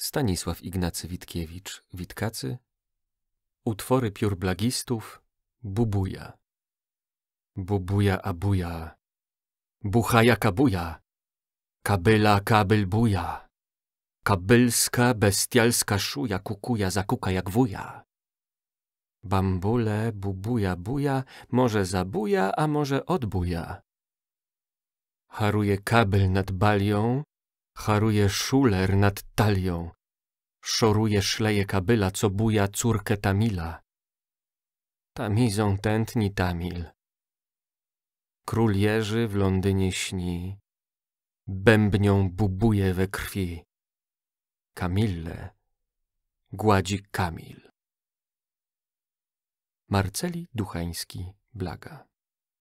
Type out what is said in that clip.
Stanisław Ignacy Witkiewicz, Witkacy, Utwory piór blagistów, Bubuja. Bubuja abuja, buchaja kabuja, kabyla buja, kabylska bestialska szuja kukuja zakuka jak wuja. Bambule bubuja buja, może zabuja, a może odbuja. Haruje kabel nad balią, Haruje szuler nad talią, szoruje szleje kabyla, co buja córkę Tamila. Tamizą tętni Tamil. Król Jerzy w Londynie śni, bębnią bubuje we krwi. Kamille gładzi Kamil. Marceli Duchański Blaga